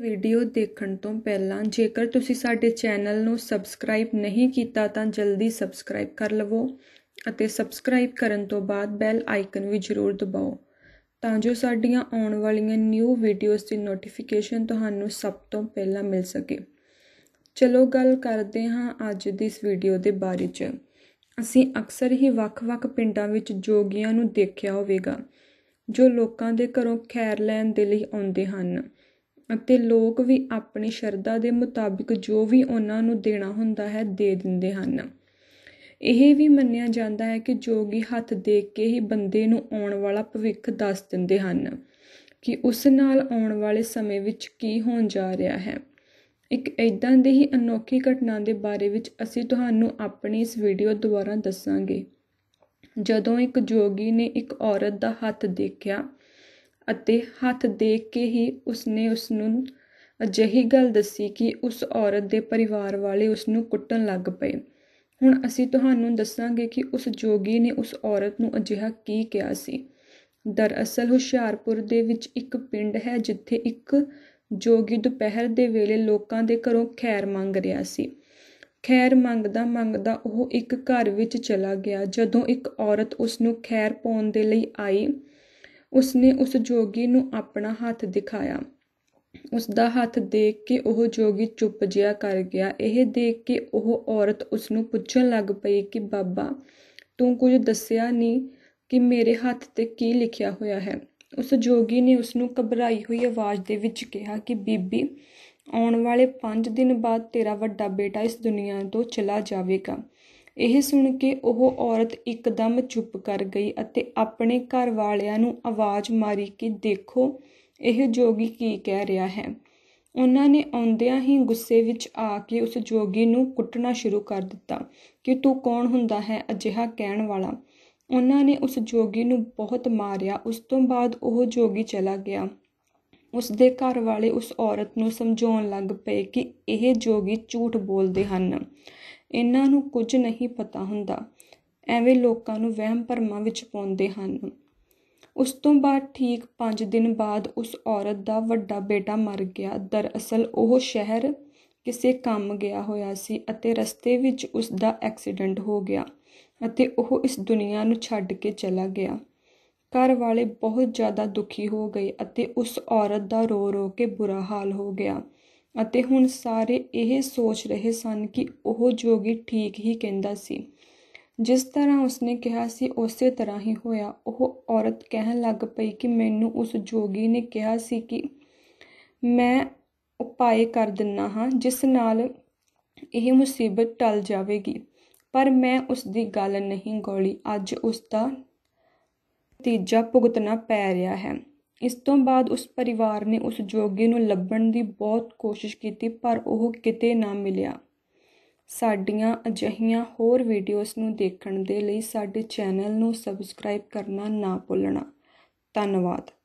video ਦੇਖਣ ਤੋਂ ਪਹਿਲਾਂ ਜੇਕਰ ਤੁਸੀਂ ਸਾਡੇ ਚੈਨਲ ਨੂੰ ਸਬਸਕ੍ਰਾਈਬ ਨਹੀਂ ਕੀਤਾ ਤਾਂ ਜਲਦੀ ਸਬਸਕ੍ਰਾਈਬ ਕਰ ਲਵੋ ਅਤੇ ਸਬਸਕ੍ਰਾਈਬ ਕਰਨ ਤੋਂ ਬਾਅਦ ਬੈਲ ਆਈਕਨ ਵੀ ਜ਼ਰੂਰ ਦਬਾਓ ਤਾਂ ਜੋ ਸਾਡੀਆਂ ਆਉਣ ਵਾਲੀਆਂ ਨਿਊ ਵੀਡੀਓਜ਼ ਦੀ ਨੋਟੀਫਿਕੇਸ਼ਨ ਤੁਹਾਨੂੰ ਸਭ ਤੋਂ ਪਹਿਲਾਂ ਮਿਲ ਸਕੇ ਚਲੋ ਗੱਲ ਕਰਦੇ ਹਾਂ ਅੱਜ ਦੀ ਇਸ ਵੀਡੀਓ ਦੇ ਬਾਰੇ 'ਚ ਅਸੀਂ ਅਕਸਰ ਹੀ ਵੱਖ-ਵੱਖ ਪਿੰਡਾਂ ਵਿੱਚ ਜੋਗੀਆਂ ਨੂੰ ਦੇਖਿਆ ਹੋਵੇਗਾ ਜੋ ਲੋਕਾਂ ਦੇ ਘਰੋਂ ਖੈਰ ਲੈਣ ਦੇ ਲਈ ਆਉਂਦੇ ਹਨ ਅਤੇ ਲੋਕ ਵੀ ਆਪਣੀ ਸ਼ਰਧਾ ਦੇ ਮੁਤਾਬਿਕ ਜੋ ਵੀ ਉਹਨਾਂ ਨੂੰ ਦੇਣਾ ਹੁੰਦਾ ਹੈ ਦੇ ਦਿੰਦੇ ਹਨ ਇਹ ਵੀ ਮੰਨਿਆ ਜਾਂਦਾ ਹੈ ਕਿ ਜੋਗੀ ਹੱਥ ਦੇਖ ਕੇ ਹੀ ਬੰਦੇ ਨੂੰ ਆਉਣ ਵਾਲਾ ਭਵਿੱਖ ਦੱਸ ਦਿੰਦੇ ਹਨ ਕਿ ਉਸ ਨਾਲ ਆਉਣ ਵਾਲੇ ਸਮੇਂ ਵਿੱਚ ਕੀ ਹੋਣ ਜਾ ਰਿਹਾ ਹੈ ਇੱਕ ਐਦਾਂ ਦੀ ਹੀ ਅਨੋਖੀ ਘਟਨਾ ਦੇ ਬਾਰੇ ਵਿੱਚ ਅਸੀਂ ਤੁਹਾਨੂੰ ਆਪਣੀ ਇਸ ਵੀਡੀਓ ਦੁਆਰਾ ਦੱਸਾਂਗੇ ਜਦੋਂ ਇੱਕ ਜੋਗੀ ਨੇ ਇੱਕ ਔਰਤ ਦਾ ਹੱਥ ਦੇਖਿਆ ਅਤੇ ਹੱਥ ਦੇਖ ਕੇ ਹੀ ਉਸਨੇ ਉਸ ਨੂੰ ਅਜਿਹੀ ਗੱਲ ਦੱਸੀ ਕਿ ਉਸ ਔਰਤ ਦੇ ਪਰਿਵਾਰ ਵਾਲੇ ਉਸ ਨੂੰ ਕੁੱਟਣ ਲੱਗ ਪਏ ਹੁਣ ਅਸੀਂ ਤੁਹਾਨੂੰ ਦੱਸਾਂਗੇ ਕਿ ਉਸ ਜੋਗੀ ਨੇ ਉਸ ਔਰਤ ਨੂੰ ਅਜਿਹਾ ਕੀ ਕਿਹਾ ਸੀ ਦਰਅਸਲ ਹੁਸ਼ਿਆਰਪੁਰ ਦੇ ਵਿੱਚ ਇੱਕ ਪਿੰਡ ਹੈ ਜਿੱਥੇ ਇੱਕ ਜੋਗੀ ਦੁਪਹਿਰ ਦੇ ਵੇਲੇ ਲੋਕਾਂ ਦੇ ਘਰੋਂ ਖੈਰ ਮੰਗ ਰਿਹਾ ਸੀ ਖੈਰ ਮੰਗਦਾ ਮੰਗਦਾ ਉਹ ਇੱਕ ਘਰ ਵਿੱਚ ਚਲਾ ਗਿਆ ਜਦੋਂ ਇੱਕ ਔਰਤ ਉਸ ਨੂੰ ਖੈਰ ਪਾਉਣ ਦੇ ਲਈ ਆਈ ਉਸਨੇ ਉਸ ਜੋਗੀ ਨੂੰ ਆਪਣਾ ਹੱਥ ਦਿਖਾਇਆ ਉਸ ਦਾ ਹੱਥ ਦੇਖ ਕੇ ਉਹ ਜੋਗੀ ਚੁੱਪ ਜਿਹਾ ਕਰ ਗਿਆ ਇਹ ਦੇਖ ਕੇ ਉਹ ਔਰਤ ਉਸ ਨੂੰ ਪੁੱਛਣ ਲੱਗ ਪਈ ਕਿ ਬਾਬਾ ਤੂੰ ਕੁਝ ਦੱਸਿਆ ਨਹੀਂ ਕਿ ਮੇਰੇ ਹੱਥ ਤੇ ਕੀ ਲਿਖਿਆ ਹੋਇਆ ਹੈ ਉਸ ਜੋਗੀ ਨੇ ਉਸ ਨੂੰ ਘਬਰਾਈ ਹੋਈ ਆਵਾਜ਼ ਦੇ ਵਿੱਚ ਕਿਹਾ ਕਿ ਬੀਬੀ ਆਉਣ ਵਾਲੇ 5 ਦਿਨ ਬਾਅਦ ਤੇਰਾ ਵੱਡਾ ਬੇਟਾ ਇਸ ਦੁਨੀਆ ਤੋਂ ਚਲਾ ਜਾਵੇਗਾ ਇਹ ਸੁਣ ਕੇ ਉਹ ਔਰਤ ਇੱਕਦਮ ਚੁੱਪ ਕਰ ਗਈ ਅਤੇ ਆਪਣੇ ਘਰ ਵਾਲਿਆਂ ਨੂੰ ਆਵਾਜ਼ ਮਾਰੀ ਕਿ ਦੇਖੋ ਇਹ ਜੋਗੀ ਕੀ ਕਹਿ ਰਿਹਾ ਹੈ ਉਹਨਾਂ ਨੇ ਆਉਂਦਿਆਂ ਹੀ ਗੁੱਸੇ ਵਿੱਚ ਆ ਕੇ ਉਸ ਜੋਗੀ ਨੂੰ ਕੁੱਟਣਾ ਸ਼ੁਰੂ ਕਰ ਦਿੱਤਾ ਕਿ ਤੂੰ ਕੌਣ ਹੁੰਦਾ ਹੈ ਅਜਿਹਾ ਕਹਿਣ ਵਾਲਾ ਉਹਨਾਂ ਨੇ ਉਸ ਜੋਗੀ ਨੂੰ ਬਹੁਤ ਮਾਰਿਆ ਉਸ ਤੋਂ ਬਾਅਦ ਉਹ ਜੋਗੀ ਚਲਾ ਗਿਆ ਉਸ ਦੇ ਘਰ ਵਾਲੇ ਉਸ ਔਰਤ ਨੂੰ ਸਮਝਾਉਣ ਲੱਗ ਪਏ ਕਿ ਇਹ ਜੋਗੀ ਝੂਠ ਬੋਲਦੇ ਹਨ ਇਹਨਾਂ ਨੂੰ ਕੁਝ ਨਹੀਂ ਪਤਾ ਹੁੰਦਾ ਐਵੇਂ ਲੋਕਾਂ ਨੂੰ ਵਹਿਮ ਭਰਮਾਂ ਵਿੱਚ ਪਾਉਂਦੇ ਹਨ ਉਸ ਤੋਂ ਬਾਅਦ ਠੀਕ 5 ਦਿਨ ਬਾਅਦ ਉਸ ਔਰਤ ਦਾ ਵੱਡਾ ਬੇਟਾ ਮਰ ਗਿਆ ਦਰਅਸਲ ਉਹ ਸ਼ਹਿਰ ਕਿਸੇ ਕੰਮ ਗਿਆ ਹੋਇਆ ਸੀ ਅਤੇ ਰਸਤੇ ਵਿੱਚ ਉਸ ਦਾ ਐਕਸੀਡੈਂਟ ਹੋ ਗਿਆ ਅਤੇ ਉਹ ਇਸ ਦੁਨੀਆ ਨੂੰ ਛੱਡ ਕੇ ਚਲਾ ਗਿਆ ਘਰ ਵਾਲੇ ਬਹੁਤ ਜ਼ਿਆਦਾ ਦੁਖੀ ਹੋ ਗਏ ਅਤੇ ਉਸ ਔਰਤ ਦਾ ਰੋ ਰੋ ਕੇ ਬੁਰਾ ਹਾਲ ਹੋ ਗਿਆ ਅਤੇ ਹੁਣ ਸਾਰੇ ਇਹ ਸੋਚ ਰਹੇ ਸਨ ਕਿ ਉਹ ਜੋਗੀ ਠੀਕ ਹੀ ਕਹਿੰਦਾ ਸੀ ਜਿਸ ਤਰ੍ਹਾਂ ਉਸਨੇ ਕਿਹਾ ਸੀ ਉਸੇ ਤਰ੍ਹਾਂ ਹੀ ਹੋਇਆ ਉਹ ਔਰਤ ਕਹਿਣ ਲੱਗ ਪਈ ਕਿ ਮੈਨੂੰ ਉਸ ਜੋਗੀ ਨੇ ਕਿਹਾ ਸੀ ਕਿ ਮੈਂ ਉਪਾਏ ਕਰ ਦਿੰਨਾ ਹਾਂ ਜਿਸ ਨਾਲ ਇਹ ਮੁਸੀਬਤ ਟਲ ਜਾਵੇਗੀ ਪਰ ਮੈਂ ਉਸ ਦੀ ਗੱਲ ਨਹੀਂ ਗੋਲੀ ਅੱਜ ਉਸ ਦਾ ਤੀਜਾ ਭੁਗਤਣਾ ਪੈ ਰਿਹਾ ਹੈ ਇਸ ਤੋਂ ਬਾਅਦ ਉਸ ਪਰਿਵਾਰ ਨੇ ਉਸ ਜੋਗੀ ਨੂੰ ਲੱਭਣ ਦੀ ਬਹੁਤ ਕੋਸ਼ਿਸ਼ ਕੀਤੀ ਪਰ ਉਹ ਕਿਤੇ ਨਾ ਮਿਲਿਆ ਸਾਡੀਆਂ ਅਜਹੀਆਂ ਹੋਰ ਵੀਡੀਓਜ਼ ਨੂੰ ਦੇਖਣ ਦੇ ਲਈ ਸਾਡੇ ਚੈਨਲ ਨੂੰ ਸਬਸਕ੍ਰਾਈਬ ਕਰਨਾ ਨਾ ਭੁੱਲਣਾ ਧੰਨਵਾਦ